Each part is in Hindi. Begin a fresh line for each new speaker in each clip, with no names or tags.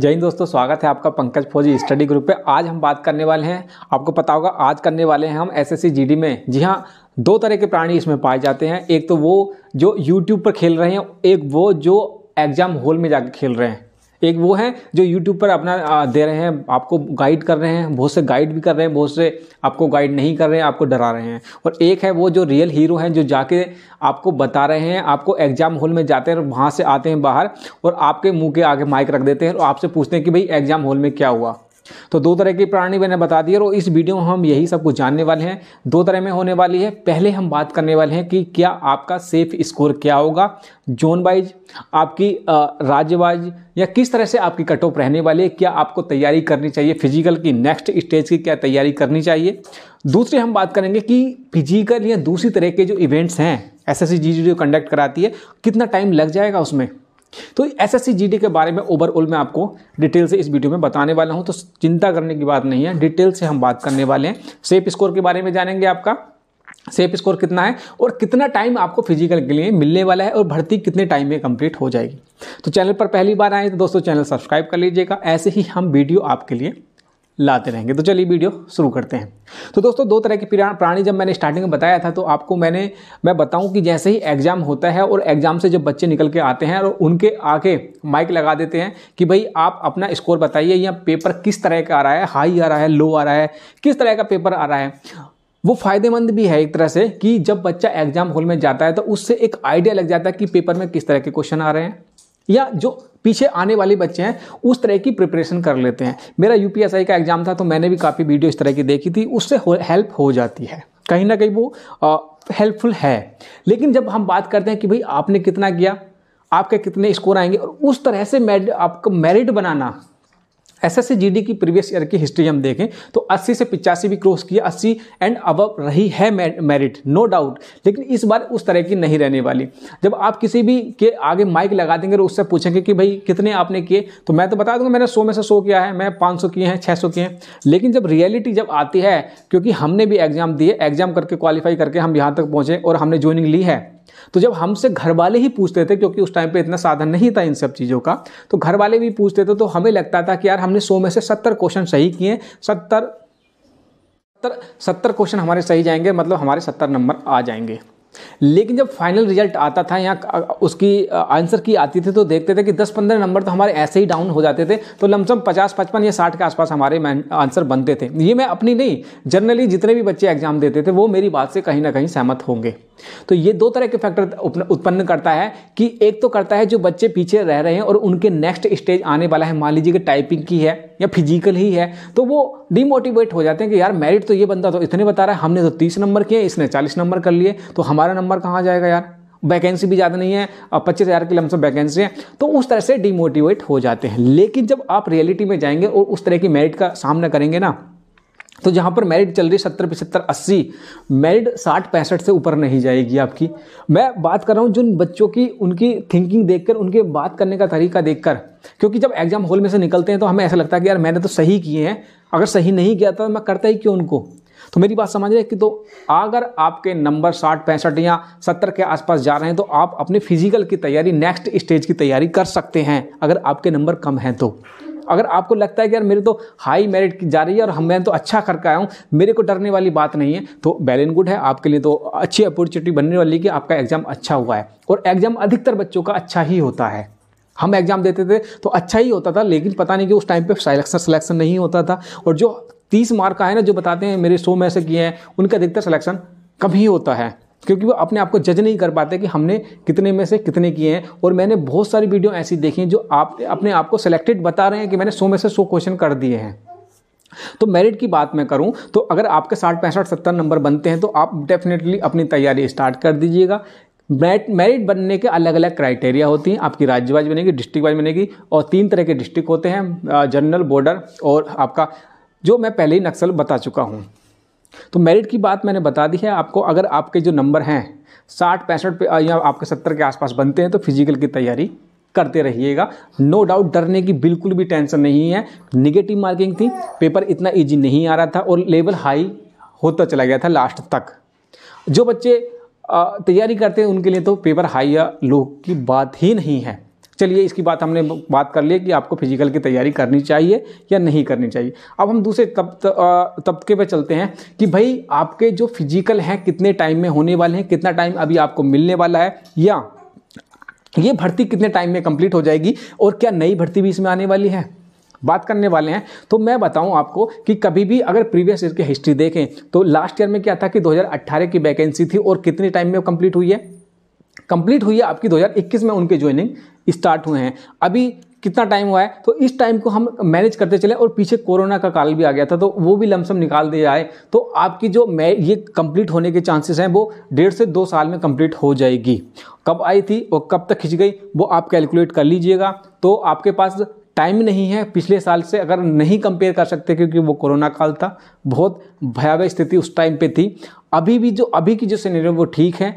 जय हिंद दोस्तों स्वागत है आपका पंकज फौजी स्टडी ग्रुप पे आज हम बात करने वाले हैं आपको पता होगा आज करने वाले हैं हम एसएससी जीडी में जी हाँ दो तरह के प्राणी इसमें पाए जाते हैं एक तो वो जो यूट्यूब पर खेल रहे हैं एक वो जो एग्ज़ाम हॉल में जाकर खेल रहे हैं एक वो है जो यूट्यूब पर अपना दे रहे हैं आपको गाइड कर रहे हैं बहुत से गाइड भी कर रहे हैं बहुत से आपको गाइड नहीं कर रहे हैं आपको डरा रहे हैं और एक है वो जो रियल हीरो हैं जो जाके आपको बता रहे हैं आपको एग्जाम हॉल में जाते हैं और वहाँ से आते हैं बाहर और आपके मुँह के आगे माइक रख देते हैं और आपसे पूछते हैं कि भाई एग्जाम हॉल में क्या हुआ तो दो तरह की प्राणी मैंने बता दी है और इस वीडियो में हम यही सब कुछ जानने वाले हैं दो तरह में होने वाली है पहले हम बात करने वाले हैं कि क्या आपका सेफ स्कोर क्या होगा जोन वाइज आपकी राज्य वाइज या किस तरह से आपकी कट ऑफ रहने वाली है क्या आपको तैयारी करनी चाहिए फिजिकल की नेक्स्ट स्टेज की क्या तैयारी करनी चाहिए दूसरी हम बात करेंगे कि फिजिकल या दूसरी तरह के जो इवेंट्स हैं एस एस जो कंडक्ट कराती है कितना टाइम लग जाएगा उसमें तो एस एस के बारे में ओवरऑल मैं आपको डिटेल से इस वीडियो में बताने वाला हूं तो चिंता करने की बात नहीं है डिटेल से हम बात करने वाले हैं सेफ स्कोर के बारे में जानेंगे आपका सेफ स्कोर कितना है और कितना टाइम आपको फिजिकल के लिए मिलने वाला है और भर्ती कितने टाइम में कंप्लीट हो जाएगी तो चैनल पर पहली बार आए तो दोस्तों चैनल सब्सक्राइब कर लीजिएगा ऐसे ही हम वीडियो आपके लिए लाते रहेंगे तो चलिए वीडियो शुरू करते हैं तो दोस्तों दो तरह के प्राणी जब मैंने स्टार्टिंग में बताया था तो आपको मैंने मैं बताऊं कि जैसे ही एग्ज़ाम होता है और एग्ज़ाम से जब बच्चे निकल के आते हैं और उनके आगे माइक लगा देते हैं कि भाई आप अपना स्कोर बताइए या पेपर किस तरह का आ रहा है हाई आ रहा है लो आ रहा है किस तरह का पेपर आ रहा है वो फायदेमंद भी है एक तरह से कि जब बच्चा एग्जाम हॉल में जाता है तो उससे एक आइडिया लग जाता है कि पेपर में किस तरह के क्वेश्चन आ रहे हैं या जो पीछे आने वाले बच्चे हैं उस तरह की प्रिपरेशन कर लेते हैं मेरा यू का एग्ज़ाम था तो मैंने भी काफ़ी वीडियो इस तरह की देखी थी उससे हेल्प हो जाती है कहीं ना कहीं वो हेल्पफुल है लेकिन जब हम बात करते हैं कि भाई आपने कितना किया आपके कितने स्कोर आएंगे और उस तरह से आपका मेरिट बनाना एस एस की प्रीवियस ईयर की हिस्ट्री हम देखें तो 80 से पिचासी भी क्रॉस किया 80 एंड अब रही है मेरिट नो डाउट लेकिन इस बार उस तरह की नहीं रहने वाली जब आप किसी भी के आगे माइक लगा देंगे और उससे पूछेंगे कि भाई कितने आपने किए तो मैं तो बता दूंगा मैंने सौ में से 100 किया है मैं पाँच किए हैं छः किए हैं लेकिन जब रियलिटी जब आती है क्योंकि हमने भी एग्जाम दिए एग्जाम करके क्वालिफाई करके हम यहाँ तक पहुँचे और हमने ज्वाइनिंग ली है तो जब हमसे घर वाले ही पूछते थे क्योंकि उस टाइम पे इतना साधन नहीं था इन सब चीज़ों का तो घर वाले भी पूछते थे तो हमें लगता था कि यार हमने सौ में से सत्तर क्वेश्चन सही किए सत्तर सत्तर सत्तर क्वेश्चन हमारे सही जाएंगे मतलब हमारे सत्तर नंबर आ जाएंगे लेकिन जब फाइनल रिजल्ट आता था या उसकी आंसर की आती थी तो देखते थे कि 10-15 नंबर तो हमारे ऐसे ही डाउन हो जाते थे तो लमसम 50, 55 या 60 के आसपास हमारे आंसर बनते थे ये मैं अपनी नहीं जनरली जितने भी बच्चे एग्जाम देते थे वो मेरी बात से कहीं ना कहीं सहमत होंगे तो ये दो तरह के फैक्टर उत्पन्न करता है कि एक तो करता है जो बच्चे पीछे रह रहे हैं और उनके नेक्स्ट स्टेज आने वाला है मान लीजिए कि टाइपिंग की है या फिजिकल ही है तो वो डिमोटिवेट हो जाते हैं कि यार मेरिट तो ये बंदा तो इतने बता रहा है हमने तो तीस नंबर किए इसने चालीस नंबर कर लिए तो हमारा नंबर कहाँ जाएगा यार वैकेंसी भी ज़्यादा नहीं है पच्चीस हज़ार की लमसम वैकेंसी है तो उस तरह से डिमोटिवेट हो जाते हैं लेकिन जब आप रियलिटी में जाएंगे और उस तरह की मेरिट का सामना करेंगे ना तो जहाँ पर मेरिट चल रही है सत्तर पिछहत्तर अस्सी मेरिट साठ पैंसठ से ऊपर नहीं जाएगी आपकी मैं बात कर रहा हूँ जिन बच्चों की उनकी थिंकिंग देखकर उनके बात करने का तरीका देखकर क्योंकि जब एग्जाम हॉल में से निकलते हैं तो हमें ऐसा लगता है कि यार मैंने तो सही किए हैं अगर सही नहीं किया था तो मैं करता ही क्यों उनको तो मेरी बात समझ रहे कि तो अगर आपके नंबर साठ पैंसठ या सत्तर के आसपास जा रहे हैं तो आप अपने फिजिकल की तैयारी नेक्स्ट स्टेज की तैयारी कर सकते हैं अगर आपके नंबर कम हैं तो अगर आपको लगता है कि यार मेरे तो हाई मेरिट जा रही है और हम मैं तो अच्छा करके आया हूँ मेरे को डरने वाली बात नहीं है तो वेल एंड गुड है आपके लिए तो अच्छी अपॉर्चुनिटी बनने वाली कि आपका एग्जाम अच्छा हुआ है और एग्जाम अधिकतर बच्चों का अच्छा ही होता है हम एग्जाम देते थे तो अच्छा ही होता था लेकिन पता नहीं कि उस टाइम पर सिलेक्शन सिलेक्शन नहीं होता था और जो तीस मार्क आए ना जो बताते हैं मेरे सौ में से किए हैं उनका अधिकतर सिलेक्शन कभी होता है क्योंकि वो अपने आप को जज नहीं कर पाते कि हमने कितने में से कितने किए हैं और मैंने बहुत सारी वीडियो ऐसी देखी हैं जो आप अपने आप को सिलेक्टेड बता रहे हैं कि मैंने सौ में से सौ क्वेश्चन कर दिए हैं तो मेरिट की बात मैं करूं तो अगर आपके साठ पैंसठ सत्तर नंबर बनते हैं तो आप डेफिनेटली अपनी तैयारी स्टार्ट कर दीजिएगा मैट मेरिट बनने के अलग अलग क्राइटेरिया होती हैं आपकी राज्य वाइज बनेगी डिस्ट्रिक्ट वाइज बनेगी और तीन तरह के डिस्ट्रिक्ट होते हैं जनरल बॉर्डर और आपका जो मैं पहले ही नक्सल बता चुका हूँ तो मेरिट की बात मैंने बता दी है आपको अगर आपके जो नंबर हैं साठ पैंसठ पे या आपके सत्तर के आसपास बनते हैं तो फिजिकल की तैयारी करते रहिएगा नो डाउट डरने की बिल्कुल भी टेंशन नहीं है निगेटिव मार्किंग थी पेपर इतना ईजी नहीं आ रहा था और लेवल हाई होता चला गया था लास्ट तक जो बच्चे तैयारी करते हैं उनके लिए तो पेपर हाई या लो की बात ही नहीं है चलिए इसकी बात हमने बात कर ली कि आपको फिजिकल की तैयारी करनी चाहिए या नहीं करनी चाहिए अब हम दूसरे तब तबके पर चलते हैं कि भाई आपके जो फिजिकल हैं कितने टाइम में होने वाले हैं कितना टाइम अभी आपको मिलने वाला है या ये भर्ती कितने टाइम में कंप्लीट हो जाएगी और क्या नई भर्ती भी इसमें आने वाली है बात करने वाले हैं तो मैं बताऊं आपको कि कभी भी अगर प्रीवियस ईयर की हिस्ट्री देखें तो लास्ट ईयर में क्या था कि 2018 की वैकेंसी थी और कितने टाइम में कंप्लीट हुई है कंप्लीट हुई है आपकी 2021 में उनके ज्वाइनिंग स्टार्ट हुए हैं अभी कितना टाइम हुआ है तो इस टाइम को हम मैनेज करते चले और पीछे कोरोना का काल भी आ गया था तो वो भी लमसम निकाल दिया जाए तो आपकी जो मैं ये कंप्लीट होने के चांसेस हैं वो डेढ़ से दो साल में कंप्लीट हो जाएगी कब आई थी और कब तक खिंच गई वो आप कैलकुलेट कर लीजिएगा तो आपके पास टाइम नहीं है पिछले साल से अगर नहीं कंपेयर कर सकते क्योंकि वो कोरोना काल था बहुत भयावह स्थिति उस टाइम पे थी अभी भी जो अभी की जो सीनेरियो वो ठीक है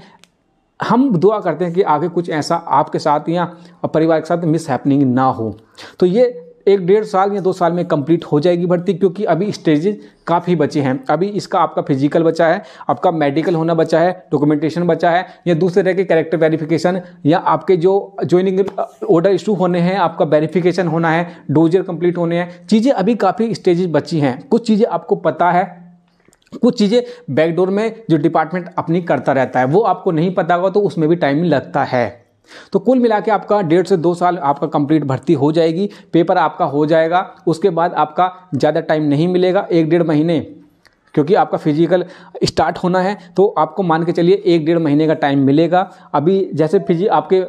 हम दुआ करते हैं कि आगे कुछ ऐसा आपके साथ या परिवार के साथ मिस हैपनिंग ना हो तो ये एक डेढ़ साल या दो साल में कंप्लीट हो जाएगी भर्ती क्योंकि अभी स्टेजेस काफ़ी बचे हैं अभी इसका आपका फिजिकल बचा है आपका मेडिकल होना बचा है डॉक्यूमेंटेशन बचा है या दूसरे तरह के कैरेक्टर वेरिफिकेशन या आपके जो ज्वाइनिंग ऑर्डर इशू होने हैं आपका वेरिफिकेशन होना है डोजर कंप्लीट होने हैं चीज़ें अभी काफ़ी स्टेजेस बची हैं कुछ चीज़ें आपको पता है कुछ चीज़ें बैकडोर में जो डिपार्टमेंट अपनी करता रहता है वो आपको नहीं पता होगा तो उसमें भी टाइम लगता है तो कुल मिला के आपका डेढ़ से दो साल आपका कंप्लीट भर्ती हो जाएगी पेपर आपका हो जाएगा उसके बाद आपका ज़्यादा टाइम नहीं मिलेगा एक डेढ़ महीने क्योंकि आपका फिजिकल स्टार्ट होना है तो आपको मान के चलिए एक डेढ़ महीने का टाइम मिलेगा अभी जैसे फिजी आपके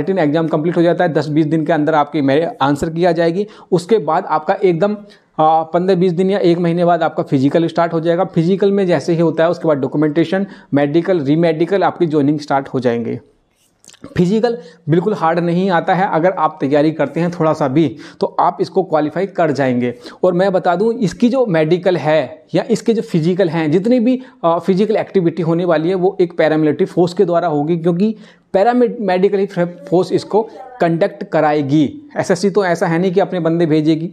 रिटर्न एग्जाम कंप्लीट हो जाता है दस बीस दिन के अंदर आपकी मेरे आंसर किया जाएगी उसके बाद आपका एकदम पंद्रह बीस दिन या एक महीने बाद आपका फिजिकल स्टार्ट हो जाएगा फिजिकल में जैसे ही होता है उसके बाद डॉक्यूमेंटेशन मेडिकल रीमेडिकल आपकी ज्वाइनिंग स्टार्ट हो जाएंगे फिजिकल बिल्कुल हार्ड नहीं आता है अगर आप तैयारी करते हैं थोड़ा सा भी तो आप इसको क्वालिफाई कर जाएंगे और मैं बता दूं इसकी जो मेडिकल है या इसके जो फिजिकल हैं जितनी भी फिजिकल एक्टिविटी होने वाली है वो एक पैरामिलिट्री फोर्स के द्वारा होगी क्योंकि पैरामेडिकल ही फोर्स इसको कंडक्ट कराएगी एस तो ऐसा है नहीं कि अपने बंदे भेजेगी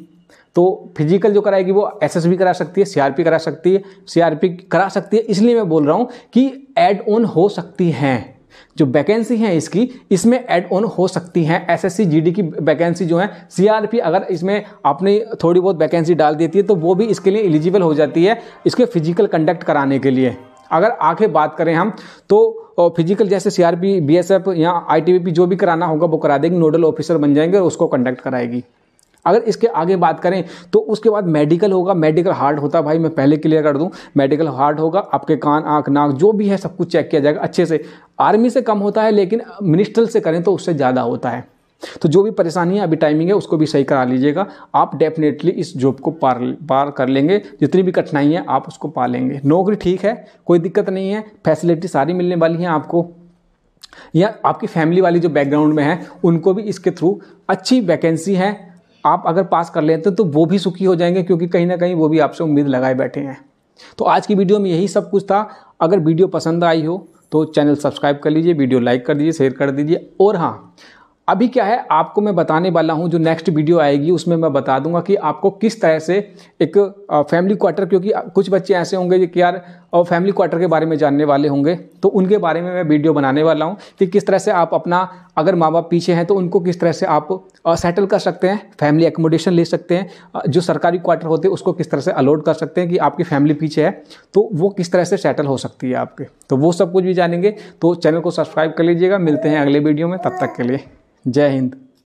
तो फिजिकल जो कराएगी वो बी करा सकती है सीआरपी करा सकती है सीआरपी करा सकती है इसलिए मैं बोल रहा हूँ कि एड ऑन हो सकती हैं जो वैकेंसी है इसकी इसमें एड ऑन हो सकती हैं एसएससी जीडी की वैकेंसी जो है सीआरपी अगर इसमें आपने थोड़ी बहुत वैकेंसी डाल देती है तो वो भी इसके लिए एलिजिबल हो जाती है इसके फिजिकल कंडक्ट कराने के लिए अगर आगे बात करें हम तो फिजिकल जैसे सीआरपी बीएसएफ या आईटीबीपी जो भी कराना होगा वो करा देगी नोडल ऑफिसर बन जाएंगे और उसको कंडक्ट कराएगी अगर इसके आगे बात करें तो उसके बाद मेडिकल होगा मेडिकल हार्ट होता भाई मैं पहले क्लियर कर दूं मेडिकल हार्ट होगा आपके कान आंख नाक जो भी है सब कुछ चेक किया जाएगा अच्छे से आर्मी से कम होता है लेकिन मिनिस्ट्रल से करें तो उससे ज़्यादा होता है तो जो भी परेशानी है अभी टाइमिंग है उसको भी सही करा लीजिएगा आप डेफिनेटली इस जॉब को पार पार कर लेंगे जितनी भी कठिनाई है आप उसको पा लेंगे नौकरी ठीक है कोई दिक्कत नहीं है फैसिलिटी सारी मिलने वाली हैं आपको या आपकी फैमिली वाली जो बैकग्राउंड में है उनको भी इसके थ्रू अच्छी वैकेंसी है आप अगर पास कर लेते तो वो भी सुखी हो जाएंगे क्योंकि कहीं ना कहीं वो भी आपसे उम्मीद लगाए बैठे हैं तो आज की वीडियो में यही सब कुछ था अगर वीडियो पसंद आई हो तो चैनल सब्सक्राइब कर लीजिए वीडियो लाइक कर दीजिए शेयर कर दीजिए और हाँ अभी क्या है आपको मैं बताने वाला हूँ जो नेक्स्ट वीडियो आएगी उसमें मैं बता दूंगा कि आपको किस तरह से एक फैमिली क्वार्टर क्योंकि कुछ बच्चे ऐसे होंगे कि यार और फैमिली क्वार्टर के बारे में जानने वाले होंगे तो उनके बारे में मैं वीडियो बनाने वाला हूँ कि किस तरह से आप अपना अगर माँ बाप पीछे हैं तो उनको किस तरह से आप सेटल कर सकते हैं फैमिली एकोमोडेशन ले सकते हैं जो सरकारी क्वार्टर होते हैं उसको किस तरह से अलॉट कर सकते हैं कि आपकी फैमिली पीछे है तो वो किस तरह से सेटल हो सकती है आपके तो वो सब कुछ भी जानेंगे तो चैनल को सब्सक्राइब कर लीजिएगा मिलते हैं अगले वीडियो में तब तक के लिए जय हिंद